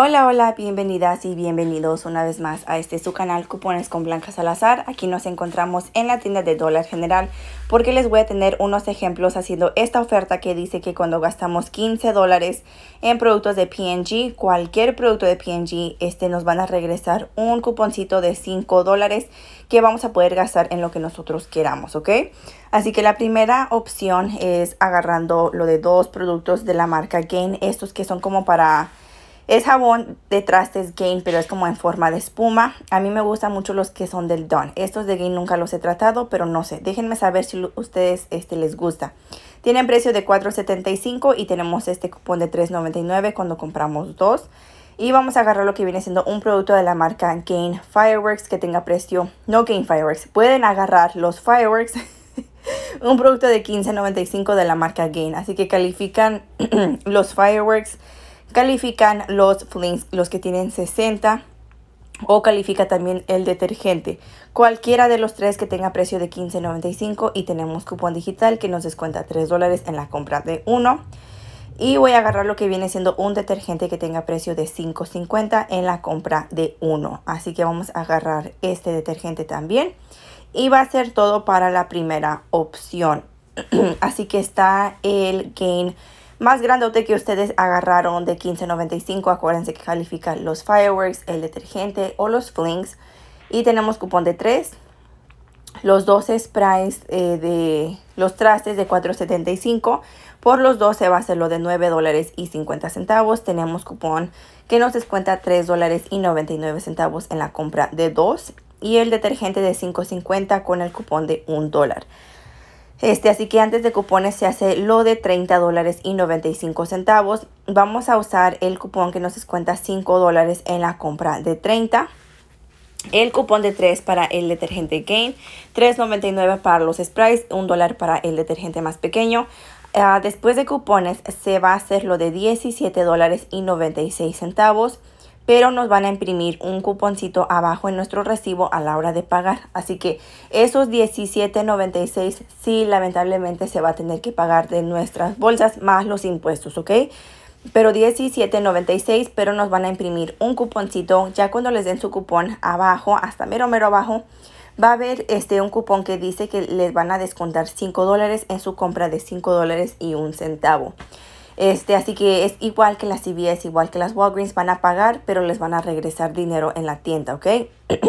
Hola, hola, bienvenidas y bienvenidos una vez más a este su canal Cupones con Blanca Salazar. Aquí nos encontramos en la tienda de Dólar General porque les voy a tener unos ejemplos haciendo esta oferta que dice que cuando gastamos 15 dólares en productos de PNG, cualquier producto de PNG, este nos van a regresar un cuponcito de 5 dólares que vamos a poder gastar en lo que nosotros queramos, ¿ok? Así que la primera opción es agarrando lo de dos productos de la marca Gain, estos que son como para es jabón de trastes Gain, pero es como en forma de espuma. A mí me gustan mucho los que son del Dawn. Estos de Gain nunca los he tratado, pero no sé. Déjenme saber si ustedes este, les gusta. Tienen precio de $4.75 y tenemos este cupón de $3.99 cuando compramos dos. Y vamos a agarrar lo que viene siendo un producto de la marca Gain Fireworks que tenga precio. No Gain Fireworks. Pueden agarrar los fireworks. un producto de $15.95 de la marca Gain. Así que califican los fireworks Califican los flings, los que tienen 60 o califica también el detergente. Cualquiera de los tres que tenga precio de $15.95 y tenemos cupón digital que nos descuenta 3 dólares en la compra de uno. Y voy a agarrar lo que viene siendo un detergente que tenga precio de $5.50 en la compra de uno. Así que vamos a agarrar este detergente también. Y va a ser todo para la primera opción. Así que está el Gain más grandote que ustedes agarraron de 15.95. Acuérdense que califica los fireworks, el detergente o los flings. Y tenemos cupón de 3. Los 12 sprays eh, de los trastes de 4.75. Por los 12 va a ser lo de $9.50. dólares Tenemos cupón que nos descuenta $3.99 dólares en la compra de 2 y el detergente de 5.50 con el cupón de 1 dólar. Este, así que antes de cupones se hace lo de 30 y 95 Vamos a usar el cupón que nos descuenta 5 en la compra de 30. El cupón de 3 para el detergente Gain, 3.99 para los sprays, 1 para el detergente más pequeño. Ah, después de cupones se va a hacer lo de 17 dólares y 96 centavos pero nos van a imprimir un cuponcito abajo en nuestro recibo a la hora de pagar. Así que esos $17.96 sí lamentablemente se va a tener que pagar de nuestras bolsas más los impuestos, ¿ok? pero 17.96, pero nos van a imprimir un cuponcito. Ya cuando les den su cupón abajo, hasta mero mero abajo, va a haber este un cupón que dice que les van a descontar 5 dólares en su compra de 5 dólares y un centavo. Este, así que es igual que las CVS, igual que las Walgreens, van a pagar, pero les van a regresar dinero en la tienda, ¿ok?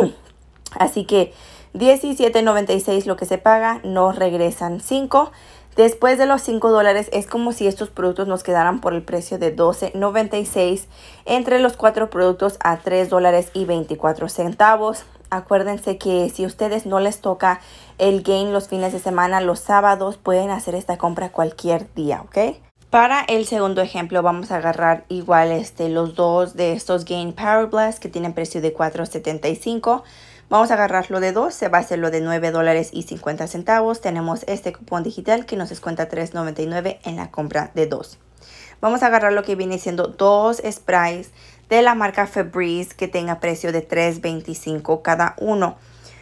así que 17.96 lo que se paga, no regresan 5. Después de los 5 dólares es como si estos productos nos quedaran por el precio de 12.96 entre los cuatro productos a 3 dólares y 24 centavos. Acuérdense que si ustedes no les toca el gain los fines de semana, los sábados pueden hacer esta compra cualquier día, ¿ok? Para el segundo ejemplo vamos a agarrar igual este, los dos de estos Gain Power Blast que tienen precio de 4.75. Vamos a agarrar lo de dos, se va a hacer lo de $9.50. dólares Tenemos este cupón digital que nos descuenta 3.99 en la compra de dos. Vamos a agarrar lo que viene siendo dos sprays de la marca Febreze que tenga precio de 3.25 cada uno.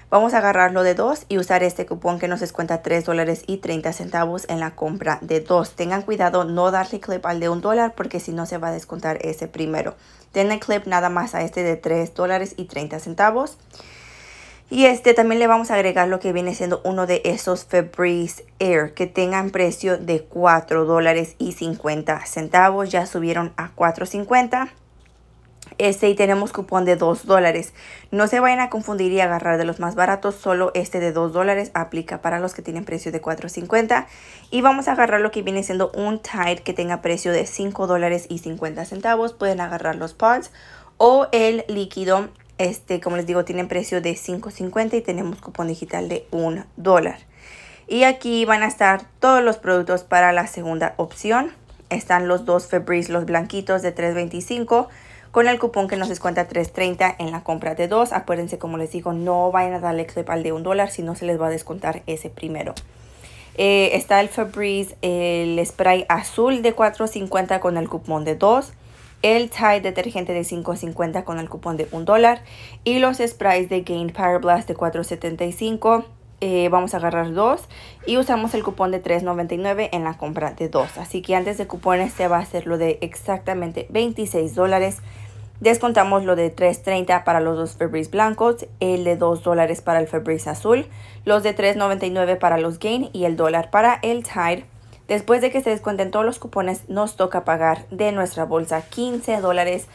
Vamos a agarrarlo de dos y usar este cupón que nos descuenta 3 dólares y 30 centavos en la compra de dos. Tengan cuidado no darle clip al de un dólar porque si no se va a descontar ese primero. Denle clip nada más a este de 3 dólares y 30 centavos. Y este también le vamos a agregar lo que viene siendo uno de esos Febreze Air que tengan precio de 4 dólares y 50 centavos. Ya subieron a 4.50 este y tenemos cupón de 2 dólares. No se vayan a confundir y agarrar de los más baratos, solo este de 2 dólares aplica para los que tienen precio de 4.50. Y vamos a agarrar lo que viene siendo un Tide que tenga precio de 5 dólares y 50 centavos. Pueden agarrar los pods o el líquido, este como les digo, tiene precio de 5.50 y tenemos cupón digital de 1 dólar. Y aquí van a estar todos los productos para la segunda opción. Están los dos Febreze, los blanquitos de 325 con el cupón que nos descuenta 3.30 en la compra de dos. Acuérdense, como les digo, no vayan a darle clip al de un dólar si no se les va a descontar ese primero. Eh, está el Febreze, el spray azul de 4.50 con el cupón de 2. El Tide detergente de 5.50 con el cupón de 1 dólar. Y los sprays de Gain Power Blast de 4.75 eh, vamos a agarrar dos y usamos el cupón de 3.99 en la compra de dos. Así que antes de cupones se va a hacer lo de exactamente 26 dólares. Descontamos lo de 3.30 para los dos Febreze blancos, el de 2 dólares para el Febreze azul, los de 3.99 para los Gain y el dólar para el Tide. Después de que se descuenten todos los cupones, nos toca pagar de nuestra bolsa 15 dólares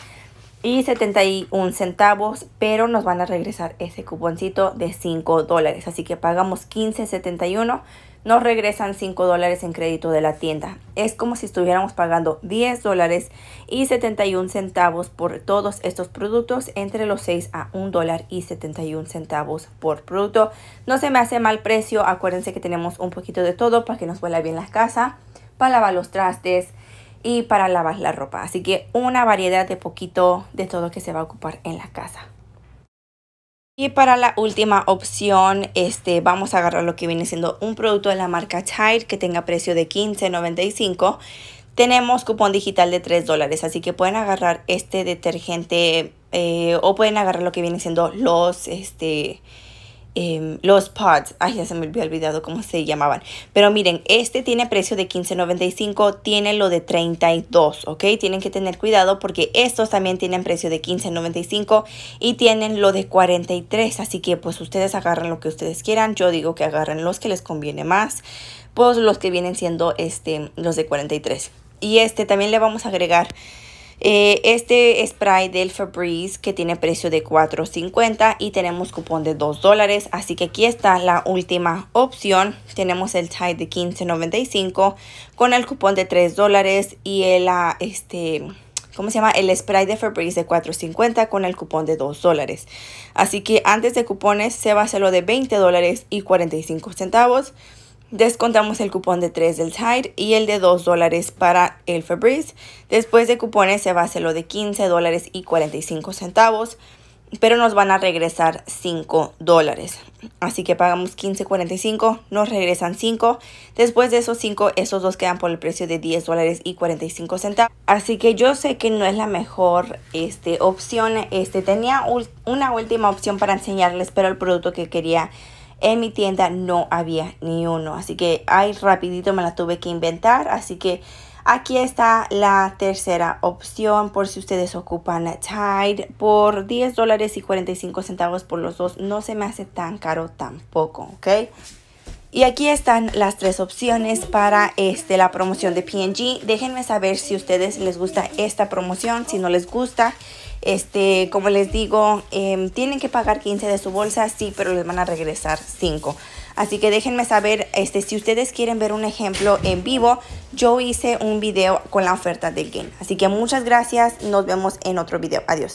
y 71 centavos, pero nos van a regresar ese cuponcito de 5 dólares. Así que pagamos 15.71, nos regresan 5 dólares en crédito de la tienda. Es como si estuviéramos pagando 10 dólares y 71 centavos por todos estos productos, entre los 6 a 1 dólar y 71 centavos por producto. No se me hace mal precio, acuérdense que tenemos un poquito de todo para que nos vuela bien la casa, para lavar los trastes, y para lavar la ropa. Así que una variedad de poquito de todo que se va a ocupar en la casa. Y para la última opción, este, vamos a agarrar lo que viene siendo un producto de la marca Tide que tenga precio de $15.95. Tenemos cupón digital de $3 dólares, así que pueden agarrar este detergente eh, o pueden agarrar lo que viene siendo los, este, Em, los pods, ay ya se me había olvidado cómo se llamaban, pero miren, este tiene precio de $15.95, tiene lo de $32, ok, tienen que tener cuidado porque estos también tienen precio de $15.95 y tienen lo de $43, así que pues ustedes agarran lo que ustedes quieran, yo digo que agarren los que les conviene más, pues los que vienen siendo este, los de $43. Y este también le vamos a agregar eh, este spray del Febreze que tiene precio de $4.50 y tenemos cupón de $2 Así que aquí está la última opción. Tenemos el Tide de $15.95 con el cupón de $3 y el, ah, este, ¿cómo se llama? El spray de Febreze de $4.50 con el cupón de $2 Así que antes de cupones se va a hacer lo de $20.45 descontamos el cupón de 3 del Tide y el de 2 dólares para el Febreze. Después de cupones se va a hacer lo de 15 dólares y 45 centavos, pero nos van a regresar 5 dólares. Así que pagamos 15.45, nos regresan 5. Después de esos 5, esos dos quedan por el precio de 10 dólares y 45 centavos. Así que yo sé que no es la mejor este, opción. Este, tenía una última opción para enseñarles, pero el producto que quería en mi tienda no había ni uno. Así que ahí rapidito me la tuve que inventar. Así que aquí está la tercera opción por si ustedes ocupan Tide por 10 dólares y 45 centavos por los dos. No se me hace tan caro tampoco, ¿ok? Y aquí están las tres opciones para este, la promoción de P&G. Déjenme saber si a ustedes les gusta esta promoción, si no les gusta. Este, como les digo, em, tienen que pagar 15 de su bolsa, sí, pero les van a regresar 5. Así que déjenme saber este, si ustedes quieren ver un ejemplo en vivo. Yo hice un video con la oferta del game. Así que muchas gracias. Nos vemos en otro video. Adiós.